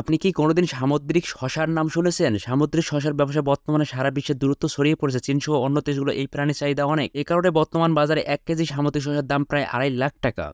আপনি কি কোনোদিন সামুদ্রিক শশার নাম শুনেছেন সামুদ্রিক শশার ব্যবসা বর্তমানে সারা বিশ্বের দূরত্ব ছড়িয়ে পড়েছে চীনসহ অন্য দেশগুলো এই প্রাণীর চাহিদা অনেক এ কারণে বর্তমান বাজারে এক কেজি সামুদ্রিক শশার দাম প্রায় আড়াই লাখ টাকা